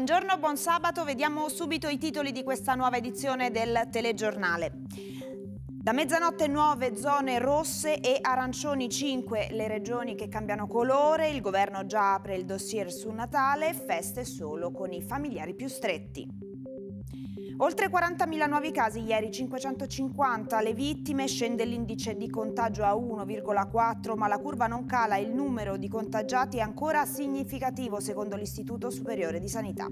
Buongiorno, buon sabato, vediamo subito i titoli di questa nuova edizione del telegiornale. Da mezzanotte nuove zone rosse e arancioni 5 le regioni che cambiano colore, il governo già apre il dossier su Natale, feste solo con i familiari più stretti. Oltre 40.000 nuovi casi ieri, 550 le vittime, scende l'indice di contagio a 1,4, ma la curva non cala e il numero di contagiati è ancora significativo secondo l'Istituto Superiore di Sanità.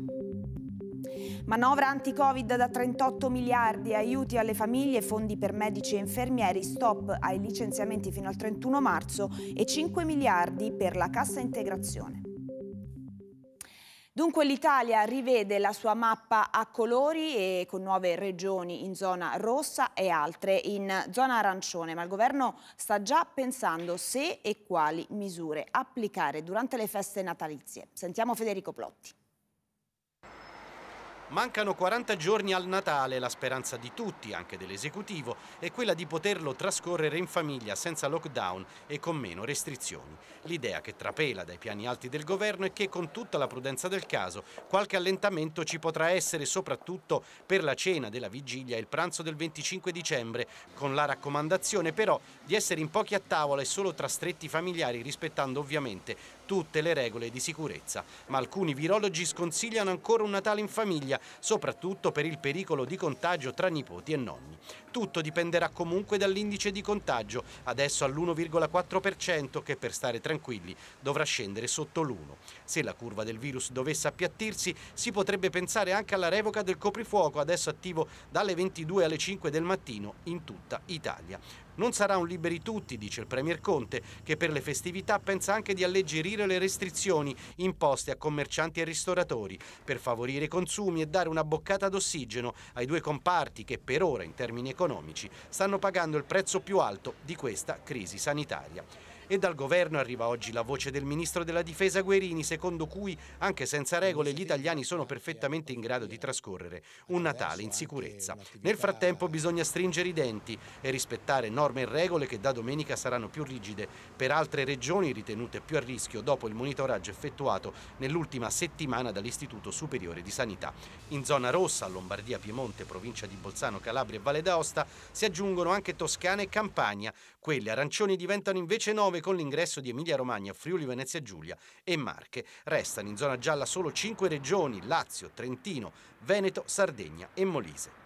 Manovra anti-Covid da 38 miliardi, aiuti alle famiglie, fondi per medici e infermieri, stop ai licenziamenti fino al 31 marzo e 5 miliardi per la cassa integrazione. Dunque l'Italia rivede la sua mappa a colori e con nuove regioni in zona rossa e altre in zona arancione, ma il governo sta già pensando se e quali misure applicare durante le feste natalizie. Sentiamo Federico Plotti. Mancano 40 giorni al Natale, la speranza di tutti, anche dell'esecutivo, è quella di poterlo trascorrere in famiglia senza lockdown e con meno restrizioni. L'idea che trapela dai piani alti del governo è che con tutta la prudenza del caso qualche allentamento ci potrà essere soprattutto per la cena della vigilia e il pranzo del 25 dicembre, con la raccomandazione però di essere in pochi a tavola e solo tra stretti familiari rispettando ovviamente tutte le regole di sicurezza. Ma alcuni virologi sconsigliano ancora un Natale in famiglia, soprattutto per il pericolo di contagio tra nipoti e nonni. Tutto dipenderà comunque dall'indice di contagio, adesso all'1,4% che per stare tranquilli dovrà scendere sotto l'1. Se la curva del virus dovesse appiattirsi si potrebbe pensare anche alla revoca del coprifuoco, adesso attivo dalle 22 alle 5 del mattino in tutta Italia. Non sarà un liberi tutti, dice il Premier Conte, che per le festività pensa anche di alleggerire le restrizioni imposte a commercianti e ristoratori per favorire i consumi e dare una boccata d'ossigeno ai due comparti che per ora, in termini economici, stanno pagando il prezzo più alto di questa crisi sanitaria. E dal governo arriva oggi la voce del ministro della difesa Guerini, secondo cui anche senza regole gli italiani sono perfettamente in grado di trascorrere un Natale in sicurezza. Nel frattempo bisogna stringere i denti e rispettare norme e regole che da domenica saranno più rigide per altre regioni ritenute più a rischio dopo il monitoraggio effettuato nell'ultima settimana dall'Istituto Superiore di Sanità. In zona rossa, Lombardia, Piemonte, provincia di Bolzano, Calabria e Valle d'Aosta si aggiungono anche Toscana e Campania, quelli arancioni diventano invece 9 con l'ingresso di Emilia Romagna, Friuli Venezia Giulia e Marche. Restano in zona gialla solo 5 regioni, Lazio, Trentino, Veneto, Sardegna e Molise.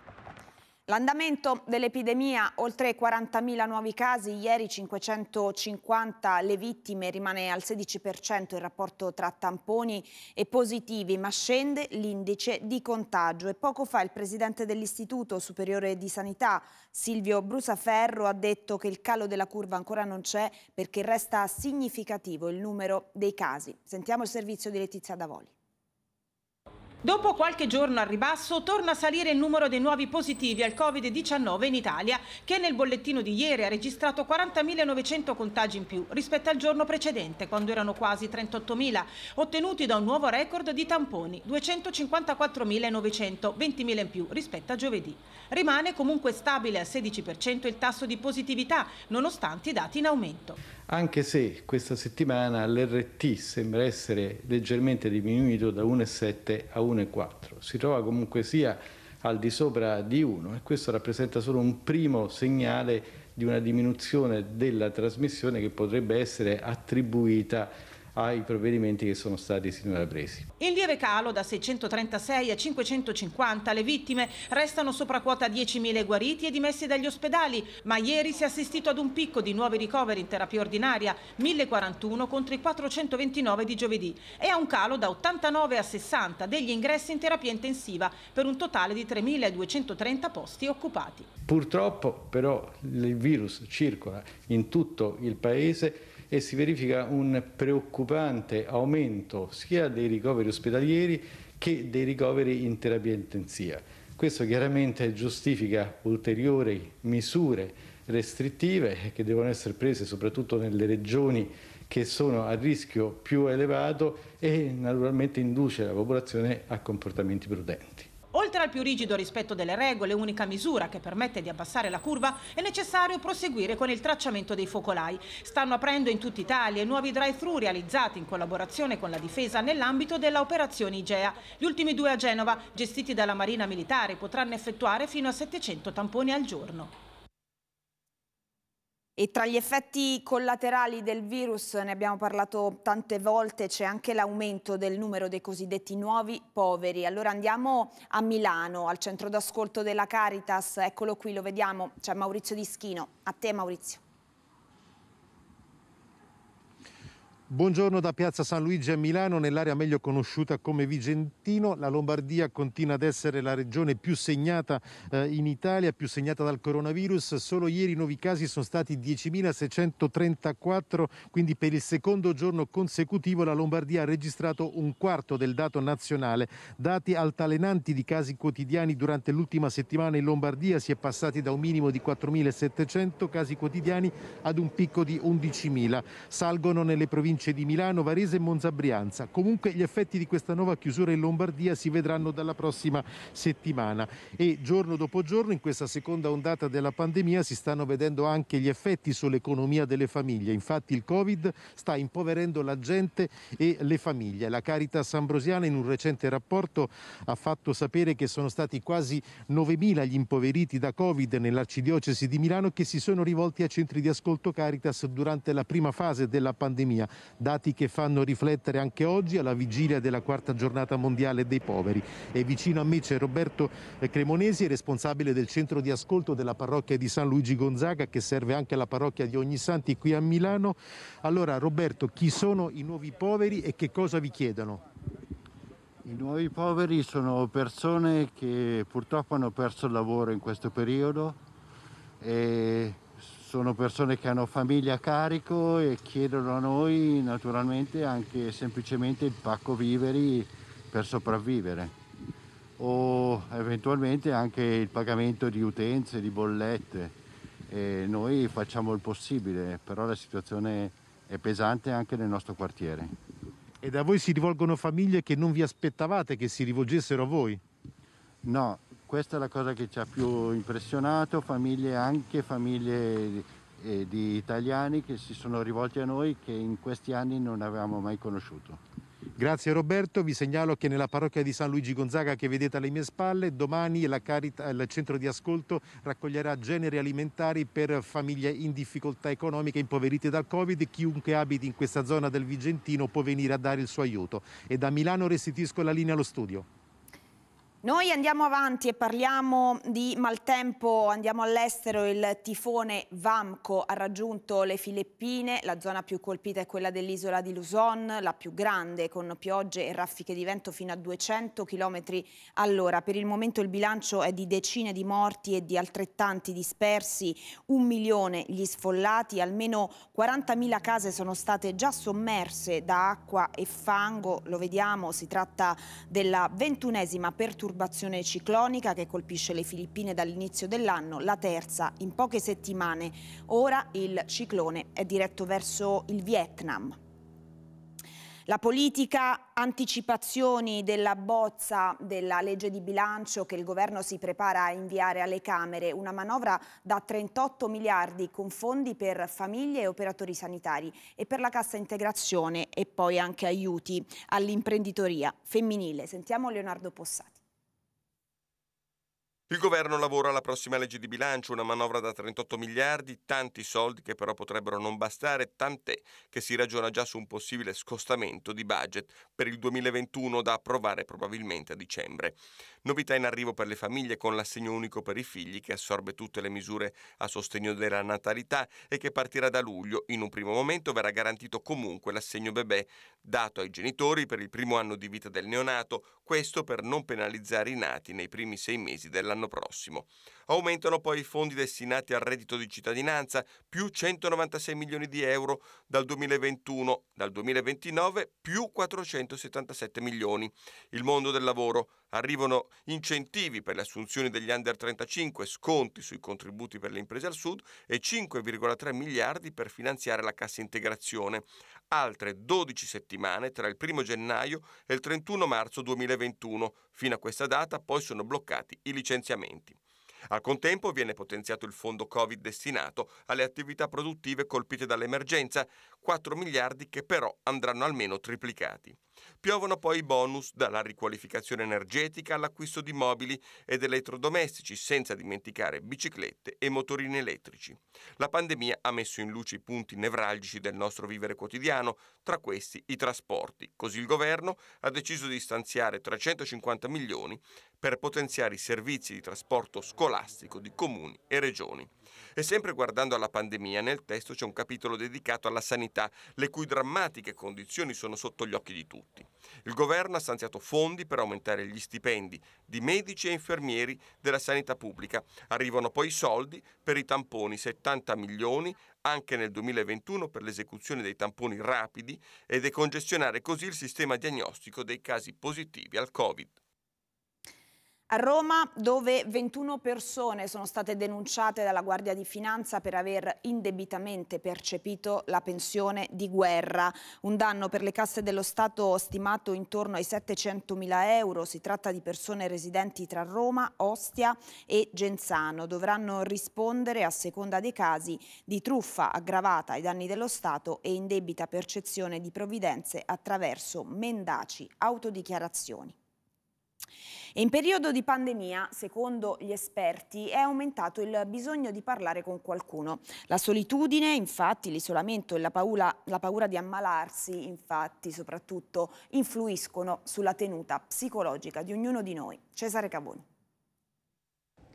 L'andamento dell'epidemia, oltre 40.000 nuovi casi, ieri 550 le vittime, rimane al 16% il rapporto tra tamponi e positivi, ma scende l'indice di contagio. E poco fa il presidente dell'Istituto Superiore di Sanità, Silvio Brusaferro, ha detto che il calo della curva ancora non c'è perché resta significativo il numero dei casi. Sentiamo il servizio di Letizia Davoli. Dopo qualche giorno al ribasso torna a salire il numero dei nuovi positivi al Covid-19 in Italia, che nel bollettino di ieri ha registrato 40.900 contagi in più rispetto al giorno precedente, quando erano quasi 38.000, ottenuti da un nuovo record di tamponi, 254.900, 20.000 in più rispetto a giovedì. Rimane comunque stabile al 16% il tasso di positività, nonostante i dati in aumento anche se questa settimana l'RT sembra essere leggermente diminuito da 1,7 a 1,4. Si trova comunque sia al di sopra di 1 e questo rappresenta solo un primo segnale di una diminuzione della trasmissione che potrebbe essere attribuita ai provvedimenti che sono stati sinora presi. In lieve calo da 636 a 550 le vittime, restano sopra quota 10.000 guariti e dimessi dagli ospedali, ma ieri si è assistito ad un picco di nuovi ricoveri in terapia ordinaria, 1041 contro i 429 di giovedì e a un calo da 89 a 60 degli ingressi in terapia intensiva per un totale di 3.230 posti occupati. Purtroppo però il virus circola in tutto il paese e si verifica un preoccupante aumento sia dei ricoveri ospedalieri che dei ricoveri in terapia intensiva. Questo chiaramente giustifica ulteriori misure restrittive che devono essere prese soprattutto nelle regioni che sono a rischio più elevato e naturalmente induce la popolazione a comportamenti prudenti. Oltre al più rigido rispetto delle regole, unica misura che permette di abbassare la curva, è necessario proseguire con il tracciamento dei focolai. Stanno aprendo in tutta Italia nuovi drive-thru realizzati in collaborazione con la difesa nell'ambito dell'operazione IGEA. Gli ultimi due a Genova, gestiti dalla Marina Militare, potranno effettuare fino a 700 tamponi al giorno. E tra gli effetti collaterali del virus, ne abbiamo parlato tante volte, c'è anche l'aumento del numero dei cosiddetti nuovi poveri. Allora andiamo a Milano, al centro d'ascolto della Caritas, eccolo qui, lo vediamo, c'è Maurizio Dischino. A te Maurizio. Buongiorno da Piazza San Luigi a Milano, nell'area meglio conosciuta come Vigentino. La Lombardia continua ad essere la regione più segnata eh, in Italia, più segnata dal coronavirus. Solo ieri i nuovi casi sono stati 10.634, quindi per il secondo giorno consecutivo la Lombardia ha registrato un quarto del dato nazionale. Dati altalenanti di casi quotidiani durante l'ultima settimana in Lombardia si è passati da un minimo di 4.700 casi quotidiani ad un picco di 11.000. Salgono nelle province province di Milano, Varese e Monzabrianza. Comunque gli effetti di questa nuova chiusura in Lombardia si vedranno dalla prossima settimana e giorno dopo giorno in questa seconda ondata della pandemia si stanno vedendo anche gli effetti sull'economia delle famiglie. Infatti il Covid sta impoverendo la gente e le famiglie. La Caritas Ambrosiana in un recente rapporto ha fatto sapere che sono stati quasi 9.000 gli impoveriti da Covid nell'arcidiocesi di Milano che si sono rivolti a centri di ascolto Caritas durante la prima fase della pandemia dati che fanno riflettere anche oggi alla vigilia della quarta giornata mondiale dei poveri. E vicino a me c'è Roberto eh, Cremonesi, responsabile del centro di ascolto della parrocchia di San Luigi Gonzaga, che serve anche alla parrocchia di Ognissanti qui a Milano. Allora Roberto, chi sono i nuovi poveri e che cosa vi chiedono? I nuovi poveri sono persone che purtroppo hanno perso il lavoro in questo periodo e sono persone che hanno famiglia a carico e chiedono a noi naturalmente anche semplicemente il pacco viveri per sopravvivere o eventualmente anche il pagamento di utenze, di bollette. E noi facciamo il possibile, però la situazione è pesante anche nel nostro quartiere. E da voi si rivolgono famiglie che non vi aspettavate che si rivolgessero a voi? No, questa è la cosa che ci ha più impressionato, famiglie anche, famiglie di, eh, di italiani che si sono rivolti a noi che in questi anni non avevamo mai conosciuto. Grazie Roberto, vi segnalo che nella parrocchia di San Luigi Gonzaga che vedete alle mie spalle domani Carita, il centro di ascolto raccoglierà generi alimentari per famiglie in difficoltà economiche impoverite dal Covid. Chiunque abiti in questa zona del Vigentino può venire a dare il suo aiuto. E da Milano restituisco la linea allo studio. Noi andiamo avanti e parliamo di maltempo, andiamo all'estero, il tifone Vamco ha raggiunto le Filippine, la zona più colpita è quella dell'isola di Luzon, la più grande, con piogge e raffiche di vento fino a 200 km all'ora. Per il momento il bilancio è di decine di morti e di altrettanti dispersi, un milione gli sfollati, almeno 40.000 case sono state già sommerse da acqua e fango, lo vediamo, si tratta della ventunesima perturbazione perturbazione ciclonica che colpisce le Filippine dall'inizio dell'anno, la terza in poche settimane. Ora il ciclone è diretto verso il Vietnam. La politica anticipazioni della bozza della legge di bilancio che il governo si prepara a inviare alle Camere, una manovra da 38 miliardi con fondi per famiglie e operatori sanitari e per la cassa integrazione e poi anche aiuti all'imprenditoria femminile. Sentiamo Leonardo Possati. Il governo lavora alla prossima legge di bilancio, una manovra da 38 miliardi, tanti soldi che però potrebbero non bastare, tant'è che si ragiona già su un possibile scostamento di budget per il 2021 da approvare probabilmente a dicembre. Novità in arrivo per le famiglie con l'assegno unico per i figli che assorbe tutte le misure a sostegno della natalità e che partirà da luglio. In un primo momento verrà garantito comunque l'assegno bebè dato ai genitori per il primo anno di vita del neonato, questo per non penalizzare i nati nei primi sei mesi dell'anno dell'anno prossimo. Aumentano poi i fondi destinati al reddito di cittadinanza, più 196 milioni di euro dal 2021, dal 2029 più 477 milioni. Il mondo del lavoro Arrivano incentivi per le assunzioni degli under 35, sconti sui contributi per le imprese al sud e 5,3 miliardi per finanziare la cassa integrazione. Altre 12 settimane tra il 1 gennaio e il 31 marzo 2021. Fino a questa data poi sono bloccati i licenziamenti. Al contempo viene potenziato il fondo Covid destinato alle attività produttive colpite dall'emergenza, 4 miliardi che però andranno almeno triplicati. Piovono poi i bonus dalla riqualificazione energetica all'acquisto di mobili ed elettrodomestici, senza dimenticare biciclette e motorini elettrici. La pandemia ha messo in luce i punti nevralgici del nostro vivere quotidiano, tra questi i trasporti. Così il governo ha deciso di stanziare 350 milioni per potenziare i servizi di trasporto scolastico di comuni e regioni. E sempre guardando alla pandemia, nel testo c'è un capitolo dedicato alla sanità, le cui drammatiche condizioni sono sotto gli occhi di tutti. Il governo ha stanziato fondi per aumentare gli stipendi di medici e infermieri della sanità pubblica. Arrivano poi i soldi per i tamponi, 70 milioni anche nel 2021 per l'esecuzione dei tamponi rapidi e decongestionare così il sistema diagnostico dei casi positivi al Covid. A Roma, dove 21 persone sono state denunciate dalla Guardia di Finanza per aver indebitamente percepito la pensione di guerra, un danno per le casse dello Stato stimato intorno ai 700 mila euro. Si tratta di persone residenti tra Roma, Ostia e Genzano. Dovranno rispondere a seconda dei casi di truffa aggravata ai danni dello Stato e indebita percezione di provvidenze attraverso mendaci autodichiarazioni. E in periodo di pandemia, secondo gli esperti, è aumentato il bisogno di parlare con qualcuno. La solitudine, infatti, l'isolamento e la paura, la paura di ammalarsi, infatti, soprattutto, influiscono sulla tenuta psicologica di ognuno di noi. Cesare Cavoni.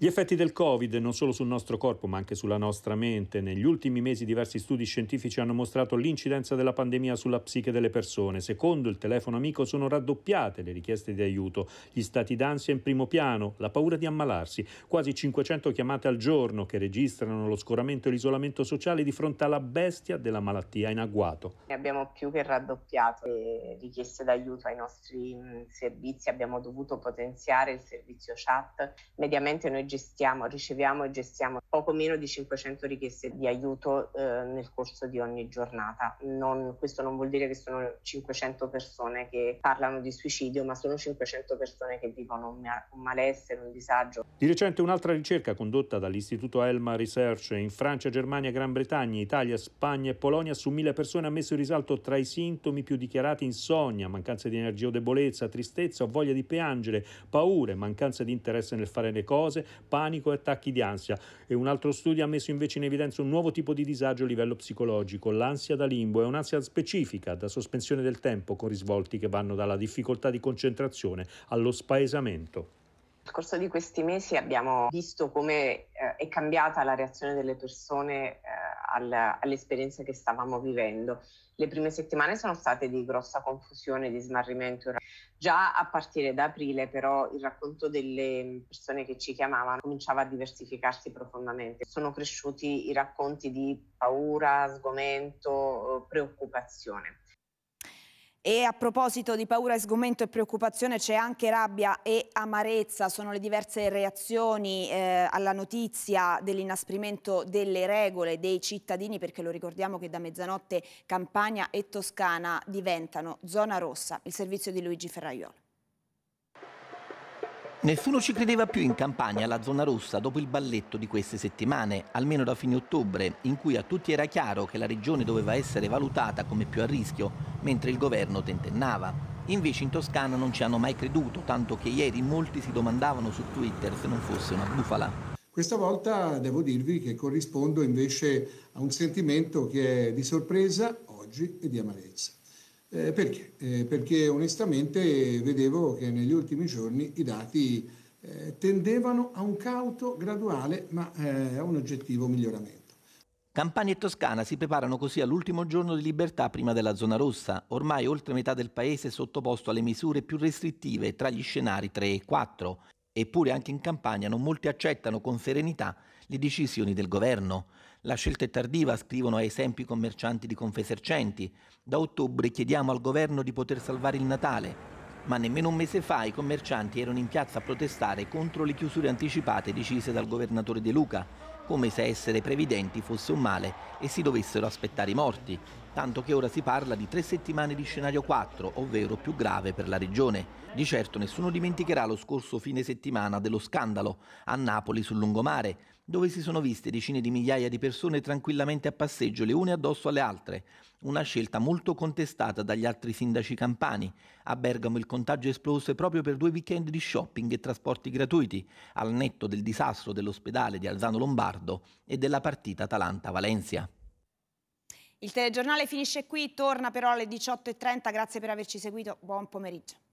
Gli effetti del Covid, non solo sul nostro corpo ma anche sulla nostra mente, negli ultimi mesi diversi studi scientifici hanno mostrato l'incidenza della pandemia sulla psiche delle persone. Secondo il telefono amico sono raddoppiate le richieste di aiuto, gli stati d'ansia in primo piano, la paura di ammalarsi, quasi 500 chiamate al giorno che registrano lo scoramento e l'isolamento sociale di fronte alla bestia della malattia in agguato. Abbiamo più che raddoppiato le richieste d'aiuto ai nostri mm, servizi, abbiamo dovuto potenziare il servizio chat, mediamente noi gestiamo, riceviamo e gestiamo poco meno di 500 richieste di aiuto eh, nel corso di ogni giornata. Non, questo non vuol dire che sono 500 persone che parlano di suicidio, ma sono 500 persone che vivono un, un malessere, un disagio. Di recente un'altra ricerca condotta dall'Istituto Elma Research in Francia, Germania, Gran Bretagna, Italia, Spagna e Polonia su mille persone ha messo in risalto tra i sintomi più dichiarati insonnia, mancanza di energia o debolezza, tristezza o voglia di piangere, paure, mancanza di interesse nel fare le cose, panico e attacchi di ansia e un altro studio ha messo invece in evidenza un nuovo tipo di disagio a livello psicologico, l'ansia da limbo, è un'ansia specifica da sospensione del tempo con risvolti che vanno dalla difficoltà di concentrazione allo spaesamento. Nel corso di questi mesi abbiamo visto come eh, è cambiata la reazione delle persone eh, alla, all'esperienza che stavamo vivendo. Le prime settimane sono state di grossa confusione, di smarrimento. Già a partire da aprile però il racconto delle persone che ci chiamavano cominciava a diversificarsi profondamente. Sono cresciuti i racconti di paura, sgomento, eh, preoccupazione. E a proposito di paura, e sgomento e preoccupazione c'è anche rabbia e amarezza, sono le diverse reazioni eh, alla notizia dell'inasprimento delle regole dei cittadini perché lo ricordiamo che da mezzanotte Campania e Toscana diventano zona rossa, il servizio di Luigi Ferraiolo. Nessuno ci credeva più in campagna alla zona rossa dopo il balletto di queste settimane, almeno da fine ottobre, in cui a tutti era chiaro che la regione doveva essere valutata come più a rischio, mentre il governo tentennava. Invece in Toscana non ci hanno mai creduto, tanto che ieri molti si domandavano su Twitter se non fosse una bufala. Questa volta devo dirvi che corrispondo invece a un sentimento che è di sorpresa oggi e di amarezza. Eh, perché? Eh, perché onestamente vedevo che negli ultimi giorni i dati eh, tendevano a un cauto, graduale, ma eh, a un oggettivo miglioramento. Campania e Toscana si preparano così all'ultimo giorno di libertà prima della zona rossa, ormai oltre metà del paese è sottoposto alle misure più restrittive tra gli scenari 3 e 4. Eppure anche in Campania non molti accettano con serenità le decisioni del governo. La scelta è tardiva, scrivono ai esempi commercianti di Confesercenti. Da ottobre chiediamo al governo di poter salvare il Natale. Ma nemmeno un mese fa i commercianti erano in piazza a protestare contro le chiusure anticipate decise dal governatore De Luca, come se essere previdenti fosse un male e si dovessero aspettare i morti, tanto che ora si parla di tre settimane di scenario 4, ovvero più grave per la regione. Di certo nessuno dimenticherà lo scorso fine settimana dello scandalo a Napoli sul lungomare, dove si sono viste decine di migliaia di persone tranquillamente a passeggio le une addosso alle altre, una scelta molto contestata dagli altri sindaci campani. A Bergamo il contagio esplose proprio per due weekend di shopping e trasporti gratuiti, al netto del disastro dell'ospedale di Alzano Lombardo e della partita Atalanta-Valencia. Il telegiornale finisce qui, torna però alle 18.30, grazie per averci seguito, buon pomeriggio.